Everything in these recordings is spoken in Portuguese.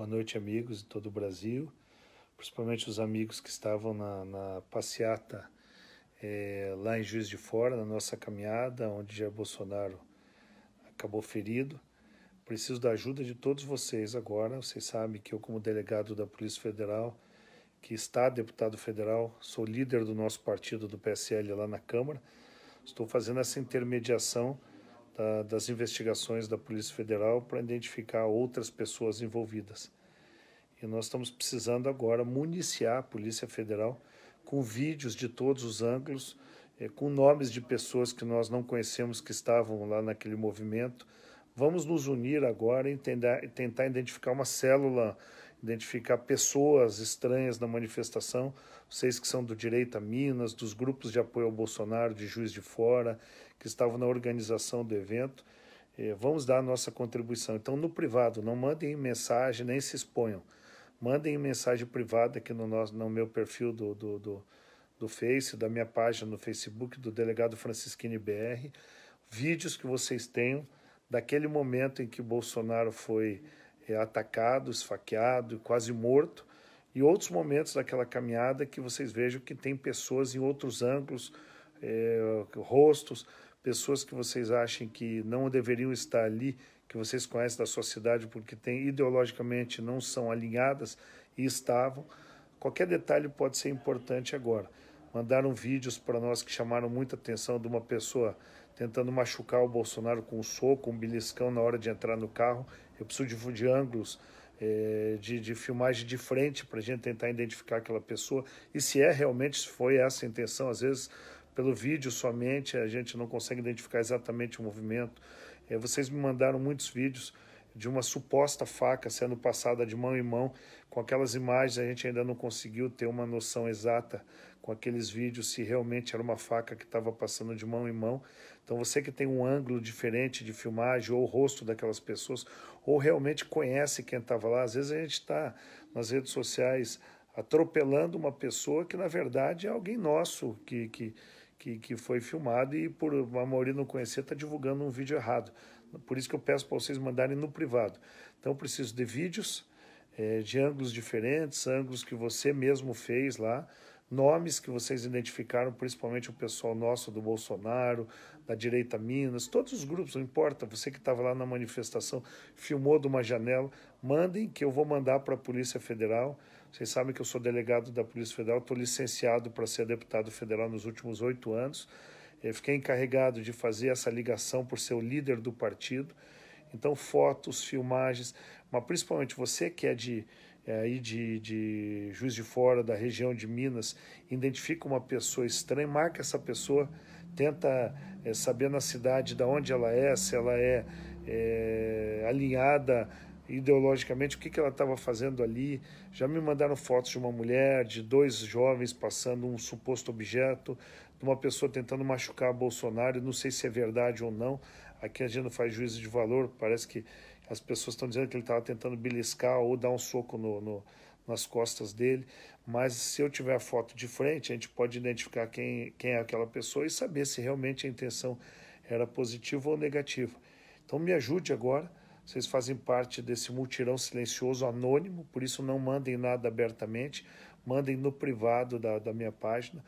Boa noite, amigos de todo o Brasil, principalmente os amigos que estavam na, na passeata é, lá em Juiz de Fora, na nossa caminhada, onde Jair Bolsonaro acabou ferido. Preciso da ajuda de todos vocês agora. Vocês sabem que eu, como delegado da Polícia Federal, que está deputado federal, sou líder do nosso partido do PSL lá na Câmara, estou fazendo essa intermediação ah, das investigações da Polícia Federal para identificar outras pessoas envolvidas. E nós estamos precisando agora municiar a Polícia Federal com vídeos de todos os ângulos, eh, com nomes de pessoas que nós não conhecemos que estavam lá naquele movimento. Vamos nos unir agora e tentar identificar uma célula identificar pessoas estranhas na manifestação, vocês que são do Direito a Minas, dos grupos de apoio ao Bolsonaro, de Juiz de Fora, que estavam na organização do evento, eh, vamos dar a nossa contribuição. Então, no privado, não mandem mensagem, nem se exponham. Mandem mensagem privada aqui no, nosso, no meu perfil do, do, do, do Face, da minha página no Facebook, do delegado Francisquini BR, vídeos que vocês tenham daquele momento em que Bolsonaro foi é atacado, esfaqueado, quase morto, e outros momentos daquela caminhada que vocês vejam que tem pessoas em outros ângulos, é, rostos, pessoas que vocês achem que não deveriam estar ali, que vocês conhecem da sua cidade porque tem, ideologicamente não são alinhadas e estavam. Qualquer detalhe pode ser importante agora. Mandaram vídeos para nós que chamaram muita atenção de uma pessoa tentando machucar o Bolsonaro com um soco, um beliscão na hora de entrar no carro eu preciso de, de ângulos é, de, de, filmagem de frente para a gente tentar identificar aquela pessoa e se é realmente se foi essa a intenção. Às vezes, pelo vídeo somente, a gente não consegue identificar exatamente o movimento. É, vocês me mandaram muitos vídeos de uma suposta faca sendo passada de mão em mão. Com aquelas imagens, a gente ainda não conseguiu ter uma noção exata com aqueles vídeos se realmente era uma faca que estava passando de mão em mão. Então, você que tem um ângulo diferente de filmagem ou o rosto daquelas pessoas, ou realmente conhece quem estava lá, às vezes a gente está nas redes sociais atropelando uma pessoa que na verdade é alguém nosso que, que, que, que foi filmado e por a maioria não conhecer está divulgando um vídeo errado. Por isso que eu peço para vocês mandarem no privado. Então, eu preciso de vídeos é, de ângulos diferentes, ângulos que você mesmo fez lá, nomes que vocês identificaram, principalmente o pessoal nosso do Bolsonaro, da direita Minas, todos os grupos, não importa, você que estava lá na manifestação, filmou de uma janela, mandem que eu vou mandar para a Polícia Federal. Vocês sabem que eu sou delegado da Polícia Federal, estou licenciado para ser deputado federal nos últimos oito anos. Eu eh, fiquei encarregado de fazer essa ligação por ser o líder do partido. Então, fotos, filmagens, mas principalmente você que é de, eh, aí de, de Juiz de Fora, da região de Minas, identifica uma pessoa estranha, marca essa pessoa, tenta é, saber na cidade de onde ela é, se ela é, é alinhada ideologicamente, o que, que ela estava fazendo ali. Já me mandaram fotos de uma mulher, de dois jovens passando um suposto objeto, de uma pessoa tentando machucar Bolsonaro, não sei se é verdade ou não, aqui a gente não faz juízo de valor, parece que as pessoas estão dizendo que ele estava tentando beliscar ou dar um soco no, no, nas costas dele, mas se eu tiver a foto de frente, a gente pode identificar quem, quem é aquela pessoa e saber se realmente a intenção era positiva ou negativa. Então me ajude agora, vocês fazem parte desse multirão silencioso anônimo, por isso não mandem nada abertamente, mandem no privado da, da minha página,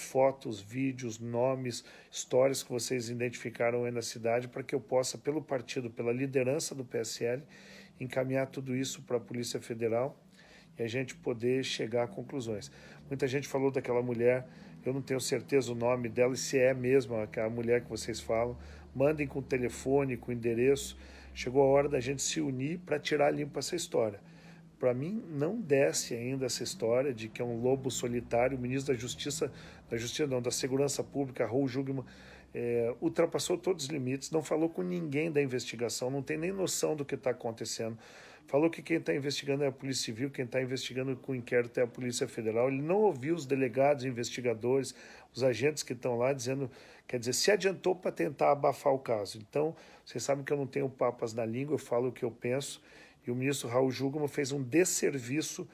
fotos, vídeos, nomes, histórias que vocês identificaram aí na cidade, para que eu possa, pelo partido, pela liderança do PSL, encaminhar tudo isso para a Polícia Federal e a gente poder chegar a conclusões. Muita gente falou daquela mulher, eu não tenho certeza o nome dela e se é mesmo aquela mulher que vocês falam. Mandem com o telefone, com o endereço. Chegou a hora da gente se unir para tirar limpo essa história. Para mim, não desce ainda essa história de que é um lobo solitário. O ministro da Justiça, da Justiça não, da Segurança Pública, Raul Jugman, é, ultrapassou todos os limites, não falou com ninguém da investigação, não tem nem noção do que está acontecendo. Falou que quem está investigando é a Polícia Civil, quem está investigando com inquérito é a Polícia Federal. Ele não ouviu os delegados, investigadores, os agentes que estão lá dizendo, quer dizer, se adiantou para tentar abafar o caso. Então, vocês sabem que eu não tenho papas na língua, eu falo o que eu penso. E o ministro Raul Jugman fez um desserviço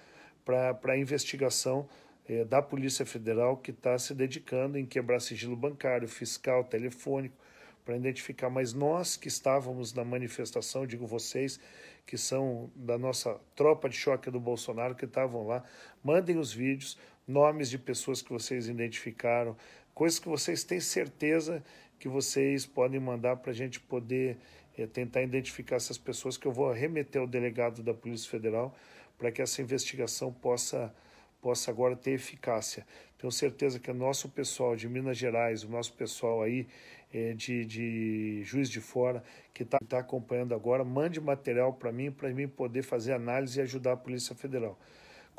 para a investigação eh, da Polícia Federal que está se dedicando em quebrar sigilo bancário, fiscal, telefônico, para identificar. Mas nós que estávamos na manifestação, digo vocês, que são da nossa tropa de choque do Bolsonaro, que estavam lá, mandem os vídeos, nomes de pessoas que vocês identificaram, coisas que vocês têm certeza que vocês podem mandar para a gente poder é tentar identificar essas pessoas que eu vou remeter ao delegado da Polícia Federal para que essa investigação possa possa agora ter eficácia. Tenho certeza que o nosso pessoal de Minas Gerais, o nosso pessoal aí é, de, de Juiz de Fora, que está tá acompanhando agora, mande material para mim, para mim poder fazer análise e ajudar a Polícia Federal.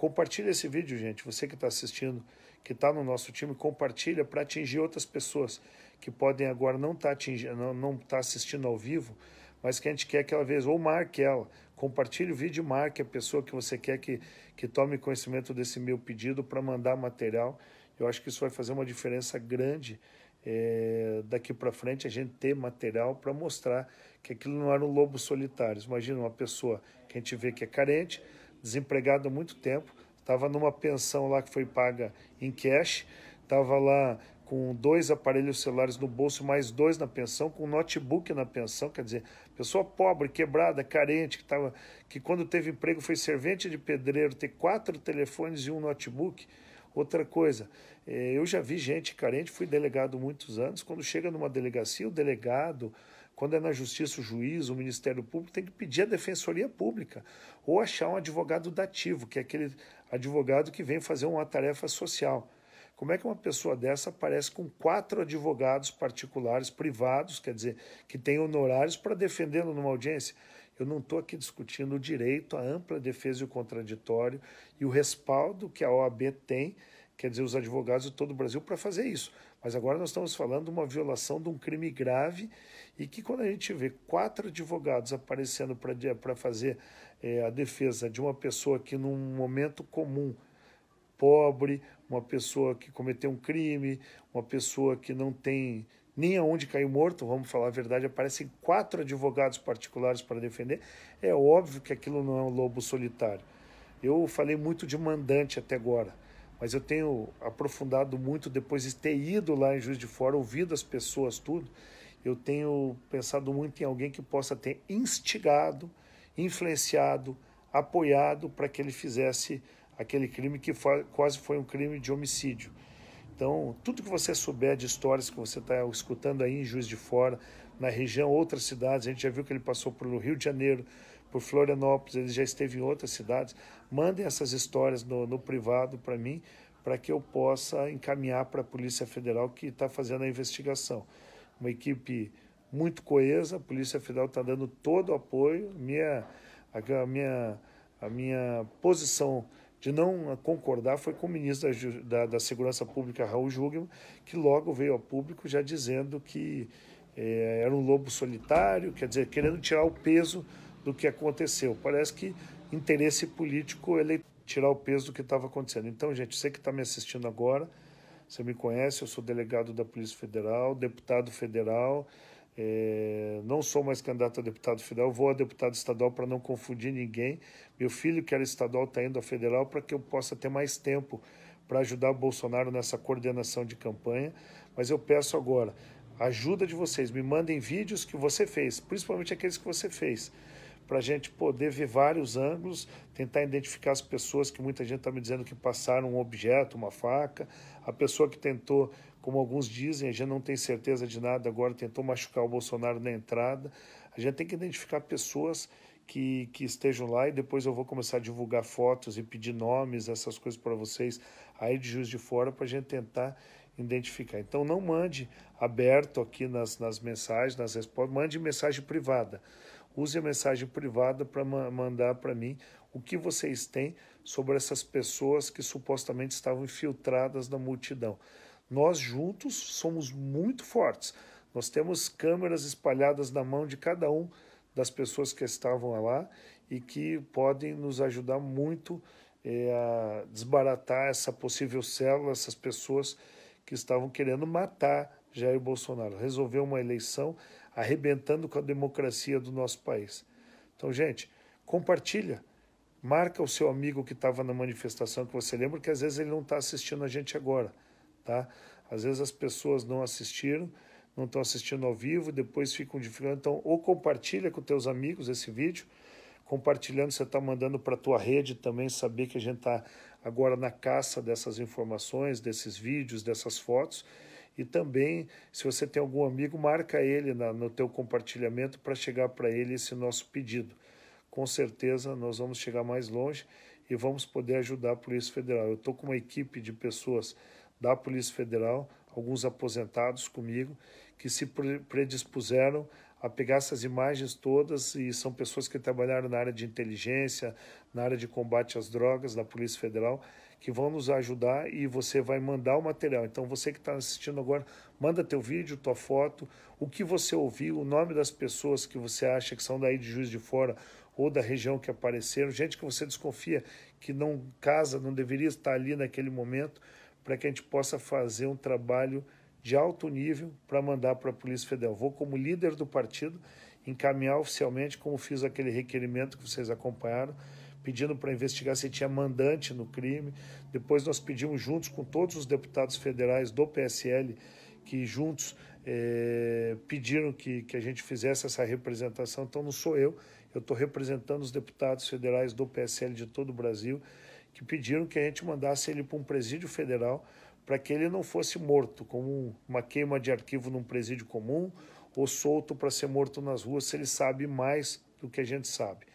Compartilha esse vídeo, gente. Você que está assistindo, que está no nosso time, compartilha para atingir outras pessoas que podem agora não estar tá atingindo, não, não tá assistindo ao vivo, mas que a gente quer aquela vez, ou marque ela, compartilhe o vídeo e marque a pessoa que você quer que, que tome conhecimento desse meu pedido para mandar material. Eu acho que isso vai fazer uma diferença grande é, daqui para frente, a gente ter material para mostrar que aquilo não era um lobo solitário. Imagina uma pessoa que a gente vê que é carente, desempregado há muito tempo, estava numa pensão lá que foi paga em cash, estava lá com dois aparelhos celulares no bolso, mais dois na pensão, com um notebook na pensão, quer dizer, pessoa pobre, quebrada, carente, que, tava, que quando teve emprego foi servente de pedreiro, ter quatro telefones e um notebook. Outra coisa, eh, eu já vi gente carente, fui delegado muitos anos, quando chega numa delegacia, o delegado, quando é na justiça, o juiz, o Ministério Público tem que pedir a Defensoria Pública ou achar um advogado dativo, que é aquele advogado que vem fazer uma tarefa social. Como é que uma pessoa dessa aparece com quatro advogados particulares, privados, quer dizer, que têm honorários para defendê-lo numa audiência? Eu não estou aqui discutindo o direito à ampla defesa e o contraditório e o respaldo que a OAB tem quer dizer, os advogados de todo o Brasil para fazer isso. Mas agora nós estamos falando de uma violação de um crime grave e que quando a gente vê quatro advogados aparecendo para fazer é, a defesa de uma pessoa que num momento comum, pobre, uma pessoa que cometeu um crime, uma pessoa que não tem nem aonde caiu morto, vamos falar a verdade, aparecem quatro advogados particulares para defender, é óbvio que aquilo não é um lobo solitário. Eu falei muito de mandante até agora mas eu tenho aprofundado muito depois de ter ido lá em Juiz de Fora, ouvido as pessoas, tudo. Eu tenho pensado muito em alguém que possa ter instigado, influenciado, apoiado para que ele fizesse aquele crime que quase foi um crime de homicídio. Então, tudo que você souber de histórias que você está escutando aí em Juiz de Fora, na região, outras cidades, a gente já viu que ele passou pelo Rio de Janeiro, por Florianópolis, ele já esteve em outras cidades. Mandem essas histórias no, no privado para mim, para que eu possa encaminhar para a Polícia Federal que está fazendo a investigação. Uma equipe muito coesa, a Polícia Federal está dando todo o apoio. Minha, a, minha, a minha posição de não concordar foi com o ministro da, da, da Segurança Pública, Raul Jugman, que logo veio ao público já dizendo que é, era um lobo solitário, quer dizer, querendo tirar o peso do que aconteceu. Parece que interesse político ele tirar o peso do que estava acontecendo. Então, gente, você que está me assistindo agora, você me conhece, eu sou delegado da Polícia Federal, deputado federal, é, não sou mais candidato a deputado federal, vou a deputado estadual para não confundir ninguém. Meu filho, que era estadual, está indo a federal para que eu possa ter mais tempo para ajudar o Bolsonaro nessa coordenação de campanha. Mas eu peço agora ajuda de vocês, me mandem vídeos que você fez, principalmente aqueles que você fez para a gente poder ver vários ângulos, tentar identificar as pessoas que muita gente está me dizendo que passaram um objeto, uma faca, a pessoa que tentou, como alguns dizem, a gente não tem certeza de nada agora, tentou machucar o Bolsonaro na entrada. A gente tem que identificar pessoas que, que, estejam lá e depois eu vou começar a divulgar fotos e pedir nomes, essas coisas para vocês aí de Juiz de Fora, para a gente tentar identificar. Então não mande aberto aqui nas, nas mensagens, nas respostas, mande mensagem privada. Use a mensagem privada para ma mandar para mim o que vocês têm sobre essas pessoas que supostamente estavam infiltradas na multidão. Nós juntos somos muito fortes. Nós temos câmeras espalhadas na mão de cada um das pessoas que estavam lá e que podem nos ajudar muito é, a desbaratar essa possível célula, essas pessoas que estavam querendo matar Jair Bolsonaro. resolver uma eleição arrebentando com a democracia do nosso país. Então, gente, compartilha. Marca o seu amigo que estava na manifestação que você lembra, que às vezes ele não está assistindo a gente agora, tá? Às vezes as pessoas não assistiram, não estão assistindo ao vivo, depois ficam dificultando. Então, ou compartilha com teus amigos esse vídeo, compartilhando, você está mandando para a tua rede também saber que a gente está agora na caça dessas informações, desses vídeos, dessas fotos. E também, se você tem algum amigo, marca ele na, no teu compartilhamento para chegar para ele esse nosso pedido. Com certeza nós vamos chegar mais longe e vamos poder ajudar a Polícia Federal. Eu estou com uma equipe de pessoas da Polícia Federal, alguns aposentados comigo, que se predispuseram a pegar essas imagens todas e são pessoas que trabalharam na área de inteligência, na área de combate às drogas, da Polícia Federal, que vão nos ajudar e você vai mandar o material. Então você que está assistindo agora, manda teu vídeo, tua foto, o que você ouviu, o nome das pessoas que você acha que são daí de Juiz de Fora ou da região que apareceram, gente que você desconfia que não casa, não deveria estar ali naquele momento, para que a gente possa fazer um trabalho de alto nível para mandar para a Polícia Federal. Vou, como líder do partido, encaminhar oficialmente, como fiz aquele requerimento que vocês acompanharam, pedindo para investigar se tinha mandante no crime. Depois nós pedimos juntos com todos os deputados federais do PSL que juntos eh, pediram que, que a gente fizesse essa representação. Então não sou eu, eu estou representando os deputados federais do PSL de todo o Brasil que pediram que a gente mandasse ele para um presídio federal para que ele não fosse morto como uma queima de arquivo num presídio comum ou solto para ser morto nas ruas se ele sabe mais do que a gente sabe.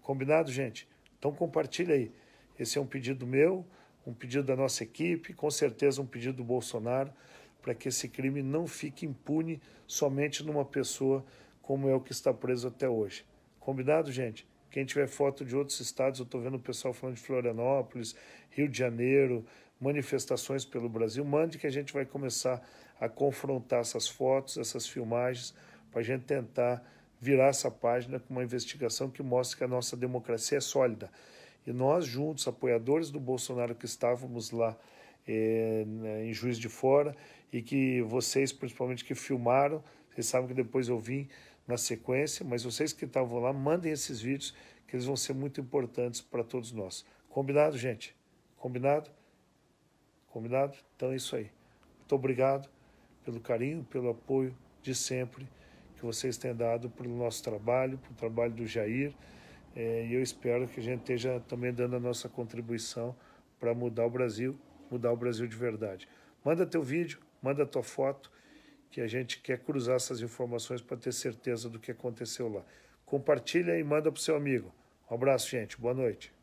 Combinado, gente? Então compartilha aí. Esse é um pedido meu, um pedido da nossa equipe, com certeza um pedido do Bolsonaro, para que esse crime não fique impune somente numa pessoa como é o que está preso até hoje. Combinado, gente? Quem tiver foto de outros estados, eu estou vendo o pessoal falando de Florianópolis, Rio de Janeiro, manifestações pelo Brasil. Mande que a gente vai começar a confrontar essas fotos, essas filmagens, para a gente tentar virar essa página com uma investigação que mostre que a nossa democracia é sólida. E nós, juntos, apoiadores do Bolsonaro que estávamos lá é, em Juiz de Fora, e que vocês, principalmente, que filmaram, vocês sabem que depois eu vim na sequência, mas vocês que estavam lá, mandem esses vídeos, que eles vão ser muito importantes para todos nós. Combinado, gente? Combinado? Combinado? Então é isso aí. Muito obrigado pelo carinho, pelo apoio de sempre que vocês têm dado para o nosso trabalho, para o trabalho do Jair. É, e eu espero que a gente esteja também dando a nossa contribuição para mudar o Brasil, mudar o Brasil de verdade. Manda teu vídeo, manda tua foto, que a gente quer cruzar essas informações para ter certeza do que aconteceu lá. Compartilha e manda para o seu amigo. Um abraço, gente. Boa noite.